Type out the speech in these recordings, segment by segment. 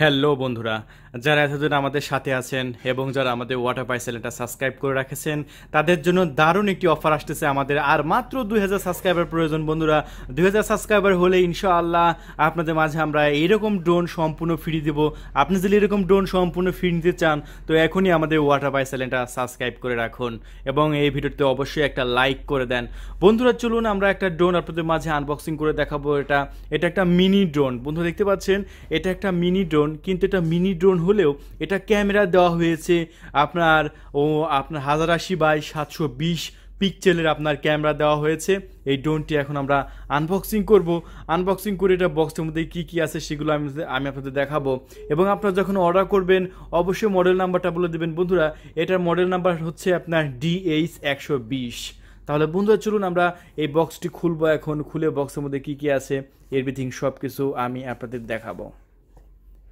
hello বন্ধুরা যারা এতদিন আমাদের সাথে আছেন এবং যারা আমাদের ওয়াটার পাই চ্যানেলটা সাবস্ক্রাইব করে রাখেছেন তাদের জন্য দারুণ একটি অফার আসতেছে আমাদের আর মাত্র দুই হাজার সাবস্ক্রাইবার প্রয়োজন বন্ধুরা দুই হাজার সাবস্ক্রাইবার হলে ইনশাআল্লাহ আপনাদের মাঝে আমরা এরকম ড্রোন সম্পূর্ণ ফ্রি দেবো আপনি যদি এরকম ড্রোন সম্পূর্ণ ফ্রি নিতে চান তো এখনই আমাদের ওয়াটার পাই চ্যানেলটা সাবস্ক্রাইব করে রাখুন এবং এই ভিডিওতে অবশ্যই একটা লাইক করে দেন বন্ধুরা চলুন আমরা একটা ড্রোন আপনাদের মাঝে আনবক্সিং করে দেখাবো এটা এটা একটা মিনি ড্রোন বন্ধু দেখতে পাচ্ছেন এটা একটা মিনি ড্রোন কিন্তু এটা মিনি ড্রোন হলেও এটা ক্যামেরা দেওয়া হয়েছে আপনার ও আপনার হাজার আশি বাই সাতশো বিশ পিকচেলের আপনার ক্যামেরা দেওয়া হয়েছে এই ড্রোনটি এখন আমরা আনবক্সিং করব আনবক্সিং করে এটা বক্সের মধ্যে কী কী আছে সেগুলো আমি আমি আপনাদের দেখাবো এবং আপনারা যখন অর্ডার করবেন অবশ্যই মডেল নাম্বারটা বলে দেবেন বন্ধুরা এটার মডেল নাম্বার হচ্ছে আপনার ডিএইচ একশো বিশ তাহলে বন্ধুরা চলুন আমরা এই বক্সটি খুলবো এখন খুলে বক্সের মধ্যে কী কী আছে এভরিথিং সব কিছু আমি আপনাদের দেখাবো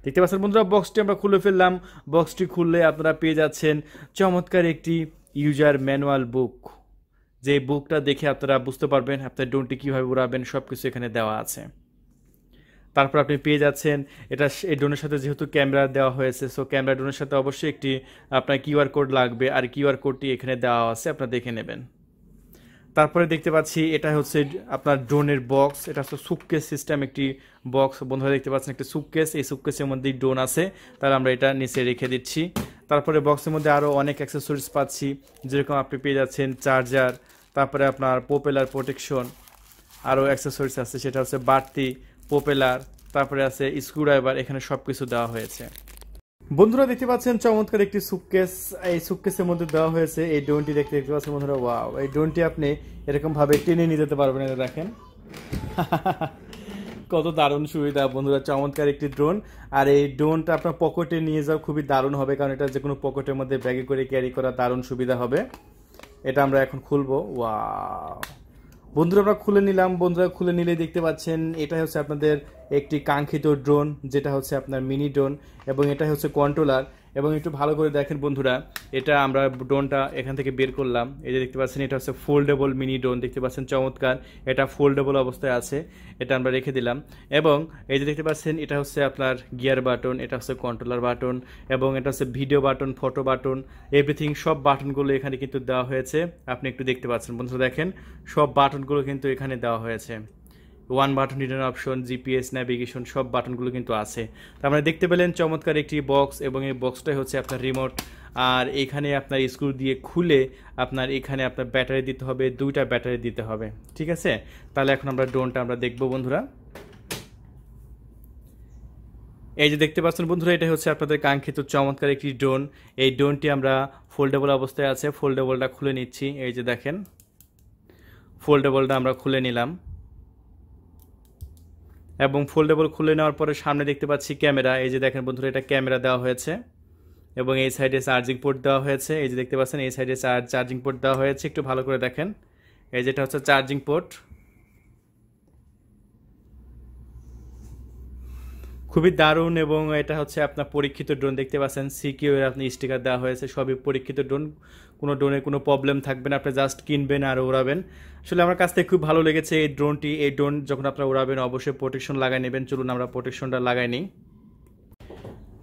দেখতে পাচ্ছেন বন্ধুরা বক্সটি আমরা খুলে ফেললাম বক্সটি খুললে আপনারা পেয়ে যাচ্ছেন চমৎকার একটি ইউজার ম্যানুয়াল বুক যে বুকটা দেখে আপনারা বুঝতে পারবেন আপনার ড্রোনটি কীভাবে উড়াবেন সব কিছু এখানে দেওয়া আছে তারপর আপনি পেয়ে যাচ্ছেন এটা এই ড্রোনের সাথে যেহেতু ক্যামেরা দেওয়া হয়েছে সো ক্যামেরা ড্রোনের সাথে অবশ্যই একটি আপনার কিউআর কোড লাগবে আর কিউআর কোডটি এখানে দেওয়া আছে আপনারা দেখে নেবেন তারপরে দেখতে পাচ্ছি এটা হচ্ছে আপনার ড্রোনের বক্স এটা হচ্ছে সুককেস সিস্টেম একটি বক্স বন্ধুরা দেখতে পাচ্ছেন একটি সুককেস এই সুককেসের মধ্যেই ড্রোন আছে তাহলে আমরা এটা নিচে রেখে দিচ্ছি তারপরে বক্সের মধ্যে আরও অনেক অ্যাক্সেসরিজ পাচ্ছি যেরকম আপনি পেয়ে যাচ্ছেন চার্জার তারপরে আপনার পোপেলার প্রোটেকশন আরও অ্যাক্সেসরিজ আছে সেটা হচ্ছে বাড়তি পোপেলার তারপরে আছে স্ক্রুড্রাইভার এখানে সব কিছু দেওয়া হয়েছে বন্ধুরা দেখতে পাচ্ছেন চমৎকার একটি সুপকেস এই সুপকেসের মধ্যে দেওয়া হয়েছে এই ড্রোনটি দেখতে দেখতে পাচ্ছেন বন্ধুরা ওয়াও এই ড্রোনটি আপনি এরকমভাবে টেনে নিয়ে যেতে পারবেন এটা দেখেন কত দারুণ সুবিধা বন্ধুরা চমৎকার একটি ড্রোন আর এই ড্রোনটা আপনার পকেটে নিয়ে যাওয়া খুবই দারুণ হবে কারণ এটা যে কোনো পকেটের মধ্যে ব্যাগে করে ক্যারি করা দারুণ সুবিধা হবে এটা আমরা এখন খুলবো ওয়াও বন্ধুরা আমরা খুলে নিলাম বন্ধুরা খুলে নিলে দেখতে পাচ্ছেন এটা হচ্ছে আপনাদের একটি কাঙ্ক্ষিত ড্রোন যেটা হচ্ছে আপনার মিনি ড্রোন এবং এটা হচ্ছে কন্ট্রোলার এবং একটু ভালো করে দেখেন বন্ধুরা এটা আমরা ডোনটা এখান থেকে বের করলাম এই যে দেখতে পাচ্ছেন এটা হচ্ছে ফোল্ডেবল মিনি ডোন দেখতে পাচ্ছেন চমৎকার এটা ফোল্ডেবল অবস্থায় আছে এটা আমরা রেখে দিলাম এবং এই যে দেখতে পাচ্ছেন এটা হচ্ছে আপনার গিয়ার বাটন এটা হচ্ছে কন্ট্রোলার বাটন এবং এটা হচ্ছে video button photo button everything সব বাটনগুলো এখানে কিন্তু দেওয়া হয়েছে আপনি একটু দেখতে পাচ্ছেন বন্ধুরা দেখেন সব বাটনগুলো কিন্তু এখানে দেওয়া হয়েছে one button hidden option GPS navigation সব বাটনগুলো কিন্তু আছে তো আমরা দেখতে পেলেন চমৎকার একটি বক্স এবং এই বক্সটাই হচ্ছে আপনার রিমোট আর এখানে আপনার স্ক্রু দিয়ে খুলে আপনার এখানে আপনার ব্যাটারি দিতে হবে দুইটা ব্যাটারি দিতে হবে ঠিক আছে তাহলে এখন আমরা ড্রোনটা আমরা দেখব বন্ধুরা এই যে দেখতে পাচ্ছেন বন্ধুরা এটা হচ্ছে আপনাদের কাঙ্ক্ষিত চমৎকার একটি ড্রোন এই ড্রোনটি আমরা ফোল্ডেবল অবস্থায় আছে ফোল্ডেবলটা খুলে নিচ্ছি এই যে দেখেন ফোল্ডেবলটা আমরা খুলে নিলাম এবং ফোল্ডেবল খুলে নেওয়ার পরে সামনে দেখতে পাচ্ছি ক্যামেরা এই যে দেখেন বন্ধুরা এটা ক্যামেরা দেওয়া হয়েছে এবং এই সাইডে চার্জিং পোর্ট দেওয়া হয়েছে এই যে দেখতে পাচ্ছেন এই সাইডে চার্জিং পোর্ট দেওয়া হয়েছে একটু ভালো করে দেখেন এই যেটা হচ্ছে চার্জিং পোর্ট খুবই দারুণ এবং এটা হচ্ছে আপনার পরীক্ষিত ড্রোন দেখতে পাচ্ছেন সিকিউ এর আপনি স্টিকার দেওয়া হয়েছে সবই পরীক্ষিত ড্রোন কোনো ড্রোনের কোনো প্রবলেম থাকবে না আপনি জাস্ট কিনবেন আর ওড়াবেন আসলে আমার কাছ থেকে খুব ভালো লেগেছে এই ড্রোনটি এই ড্রোন যখন আপনারা ওড়াবেন অবশ্যই প্রোটেকশন লাগাই নেবেন চলুন আমরা প্রোটেকশনটা লাগাই নিই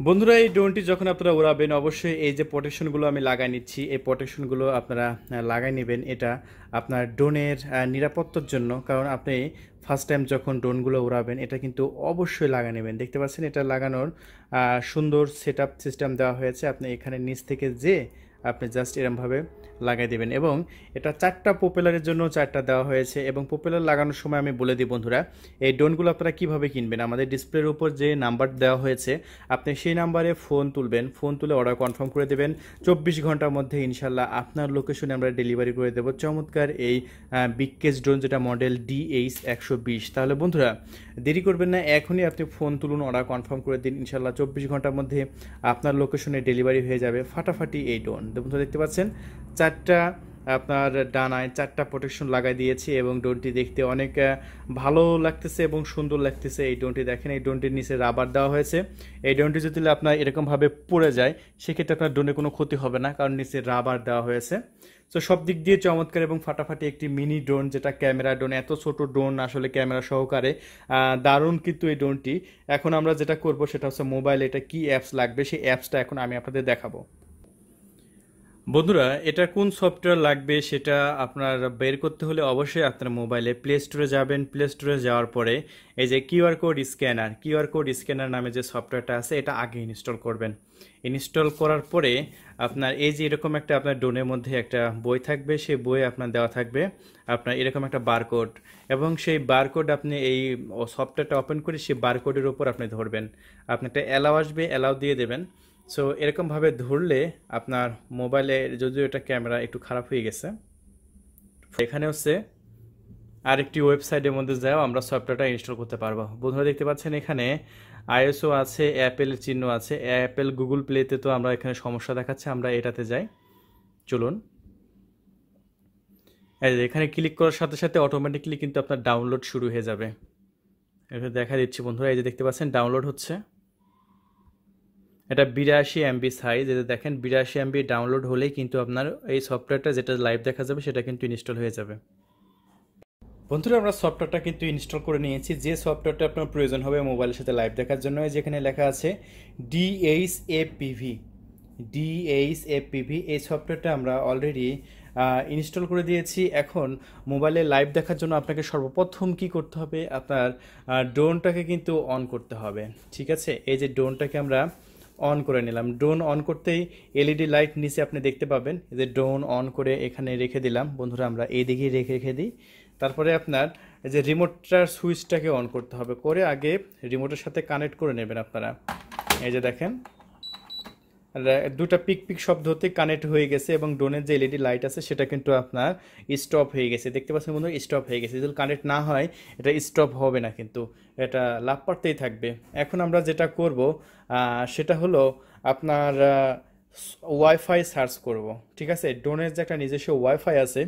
বন্ধুরা এই ড্রোনটি যখন আপনারা উড়াবেন অবশ্যই এই যে প্রোটেকশনগুলো আমি লাগাই নিচ্ছি এই প্রোটেকশনগুলো আপনারা লাগাই নেবেন এটা আপনার ড্রোনের নিরাপত্তার জন্য কারণ আপনি ফার্স্ট টাইম যখন ড্রোনগুলো উড়াবেন এটা কিন্তু অবশ্যই লাগা নেবেন দেখতে পাচ্ছেন এটা লাগানোর সুন্দর সেট সিস্টেম দেওয়া হয়েছে আপনি এখানে নিচ থেকে যে আপনি জাস্ট এরমভাবে লাগাই দেবেন এবং এটা চারটা পপুলারের জন্য চারটা দেওয়া হয়েছে এবং পপুলার লাগানোর সময় আমি বলে দিই বন্ধুরা এই ড্রোনগুলো আপনারা কীভাবে কিনবেন আমাদের ডিসপ্লের উপর যে নাম্বার দেওয়া হয়েছে আপনি সেই নাম্বারে ফোন তুলবেন ফোন তুলে অর্ডার কনফার্ম করে দেবেন চব্বিশ ঘন্টার মধ্যে ইনশাল্লাহ আপনার লোকেশনে আমরা ডেলিভারি করে দেবো চমৎকার এই বিকেস ড্রোন যেটা মডেল এইচ একশো তাহলে বন্ধুরা দেরি করবেন না এখনই আপনি ফোন তুলুন অর্ডার কনফার্ম করে দিন ইনশাল্লাহ চব্বিশ ঘন্টার মধ্যে আপনার লোকেশনে ডেলিভারি হয়ে যাবে ফাটাফাটি এই ডোন বন্ধুরা দেখতে পাচ্ছেন চারটা আপনার ডানায় চারটা প্রোটেকশন লাগাই দিয়েছি এবং ডোনটি দেখতে অনেক ভালো লাগতেছে এবং সুন্দর লাগতেছে এই ডোনটি দেখেন এই ডোনটির নিচে রাবার দেওয়া হয়েছে এই ডোনটি যদি আপনার এরকমভাবে পড়ে যায় সেক্ষেত্রে আপনার ডোনে কোনো ক্ষতি হবে না কারণ নিচে রাবার দেওয়া হয়েছে তো সব দিক দিয়ে চমৎকার এবং ফাটাফাটি একটি মিনি ড্রোন যেটা ক্যামেরা ড্রোন এত ছোট ড্রোন আসলে ক্যামেরা সহকারে দারুণ কিন্তু এই ড্রোনটি এখন আমরা যেটা করব সেটা হচ্ছে মোবাইল এটা কি অ্যাপস লাগবে সেই অ্যাপসটা এখন আমি আপনাদের দেখাবো বন্ধুরা এটা কোন সফটওয়্যার লাগবে সেটা আপনার বের করতে হলে অবশ্যই আপনার মোবাইলে প্লে স্টোরে যাবেন প্লে স্টোরে যাওয়ার পরে এই যে QR code scanner QR code scanner নামে যে সফটওয়্যারটা আছে এটা আগে ইনস্টল করবেন ইনস্টল করার পরে আপনার এই যে এরকম একটা আপনার ডোনের মধ্যে একটা বই থাকবে সেই বই আপনার দেওয়া থাকবে আপনার এরকম একটা বারকোড এবং সেই বারকোড আপনি এই সফটওয়্যারটা ওপেন করে সেই বারকোডের ওপর আপনি ধরবেন আপনি একটা অ্যালাও আসবে অ্যালাও দিয়ে দেবেন সো এরকমভাবে ধরলে আপনার মোবাইলে যদিও এটা ক্যামেরা একটু খারাপ হয়ে গেছে এখানে হচ্ছে আরেকটি ওয়েবসাইটের মধ্যে যাও আমরা সফটওয়্যারটা ইনস্টল করতে পারবো বন্ধুরা দেখতে পাচ্ছেন এখানে আইএসও আছে অ্যাপেলের চিহ্ন আছে অ্যাপেল গুগল প্লেতে তো আমরা এখানে সমস্যা দেখাচ্ছে আমরা এটাতে যাই চলুন এখানে ক্লিক করার সাথে সাথে অটোমেটিকলি কিন্তু আপনার ডাউনলোড শুরু হয়ে যাবে দেখা দিচ্ছি বন্ধুরা এই যে দেখতে পাচ্ছেন ডাউনলোড হচ্ছে এটা বিরাশি এমবি সাইজ এটা দেখেন বিরাশি এমবি ডাউনলোড হলেই কিন্তু আপনার এই সফটওয়্যারটা যেটা লাইভ দেখা যাবে সেটা কিন্তু ইনস্টল হয়ে যাবে বন্ধুরা আমরা সফটওয়্যারটা কিন্তু ইনস্টল করে নিয়েছি যে সফটওয়্যারটা আপনার প্রয়োজন হবে মোবাইলের সাথে লাইভ দেখার জন্য যেখানে লেখা আছে ডিএইচ এপিভি ডিএইচ এপিভি এই সফটওয়্যারটা আমরা অলরেডি ইনস্টল করে দিয়েছি এখন মোবাইলে লাইভ দেখার জন্য আপনাকে সর্বপ্রথম কি করতে হবে আপনার ড্রোনটাকে কিন্তু অন করতে হবে ঠিক আছে এই যে ড্রোনটাকে আমরা অন করে নিলাম ড্রোন অন করতেই এলইডি লাইট e নিচে আপনি দেখতে পাবেন যে ড্রোন অন করে এখানে রেখে দিলাম বন্ধুরা আমরা এই দিকেই রেখে রেখে দিই তারপরে আপনার যে রিমোটটার সুইচটাকে অন করতে হবে করে আগে রিমোটের সাথে কানেক্ট করে নেবেন আপনারা এই যে দেখেন দুটা পিক পিক শব্দ হতে কানেক্ট হয়ে গেছে এবং ড্রোনের যে এলইডি লাইট আছে সেটা কিন্তু আপনার স্টপ হয়ে গেছে দেখতে পাচ্ছেন বন্ধু স্টপ হয়ে গেছে যদি কানেক্ট না হয় এটা স্টপ হবে না কিন্তু এটা লাভ পারতেই থাকবে এখন আমরা যেটা করব সেটা হলো আপনার ওয়াইফাই সার্চ করব ঠিক আছে ড্রোনের যে একটা নিজস্ব ওয়াইফাই আছে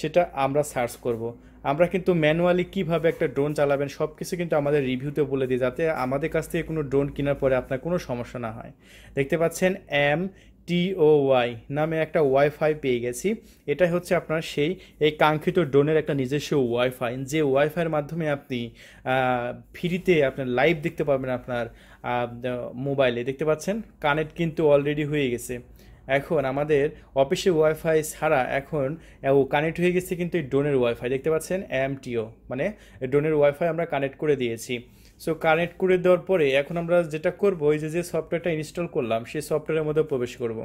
সেটা আমরা সার্চ করব আমরা কিন্তু ম্যানুয়ালি কিভাবে একটা ড্রোন চালাবেন সব কিছু কিন্তু আমাদের রিভিউতে বলে দিই যাতে আমাদের কাছ থেকে কোনো ড্রোন কেনার পরে আপনার কোনো সমস্যা না হয় দেখতে পাচ্ছেন এম টিও ওয়াই নামে একটা ওয়াইফাই পেয়ে গেছি এটা হচ্ছে আপনার সেই এই কাঙ্ক্ষিত ড্রোনের একটা নিজস্ব ওয়াইফাই যে ওয়াইফাইয়ের মাধ্যমে আপনি ফ্রিতে আপনার লাইভ দেখতে পাবেন আপনার মোবাইলে দেখতে পাচ্ছেন কানেক্ট কিন্তু অলরেডি হয়ে গেছে এখন আমাদের অফিসে ওয়াইফাই ছাড়া এখন ও কানেক্ট হয়ে গেছে কিন্তু এই ড্রোনের ওয়াইফাই দেখতে পাচ্ছেন এমটিও মানে ড্রোনের ওয়াইফাই আমরা কানেক্ট করে দিয়েছি সো কানেক্ট করে দেওয়ার পরে এখন আমরা যেটা করব ওই যে যে সফটওয়্যারটা ইনস্টল করলাম সেই সফটওয়্যারের মধ্যে প্রবেশ করব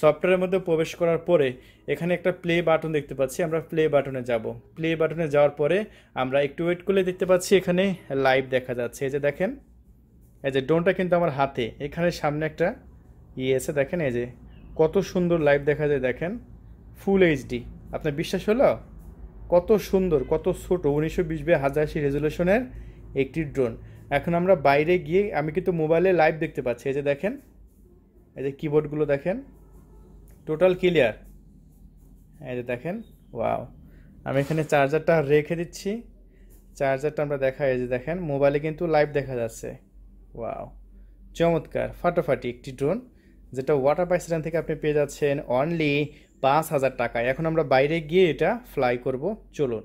সফটওয়্যারের মধ্যে প্রবেশ করার পরে এখানে একটা প্লে বাটন দেখতে পাচ্ছি আমরা প্লে বাটনে যাব প্লে বাটনে যাওয়ার পরে আমরা একটু ওয়েট করলে দেখতে পাচ্ছি এখানে লাইভ দেখা যাচ্ছে এই যে দেখেন এই যে ড্রোনটা কিন্তু আমার হাতে এখানে সামনে একটা ইয়ে আছে দেখেন এই যে কত সুন্দর লাইভ দেখা যায় দেখেন ফুল এইচডি আপনার বিশ্বাস হলো কত সুন্দর কত ছোট উনিশশো বিশ বে হাজারশি রেজুলেশনের একটি ড্রোন এখন আমরা বাইরে গিয়ে আমি কিন্তু মোবাইলে লাইভ দেখতে পাচ্ছি এই যে দেখেন এই যে কিবোর্ডগুলো দেখেন টোটাল ক্লিয়ার এই যে দেখেন ওয়াও আমি এখানে চার্জারটা রেখে দিচ্ছি চার্জারটা আমরা দেখা এই যে দেখেন মোবাইলে কিন্তু লাইভ দেখা যাচ্ছে ওয়াও চমৎকার ফাটাফাটি একটি ড্রোন যেটা ওয়াটার পাইপ স্ট্যান্ড থেকে আপনি পেয়ে যাচ্ছেন অনলি পাঁচ হাজার টাকায় এখন আমরা বাইরে গিয়ে এটা ফ্লাই করব চলুন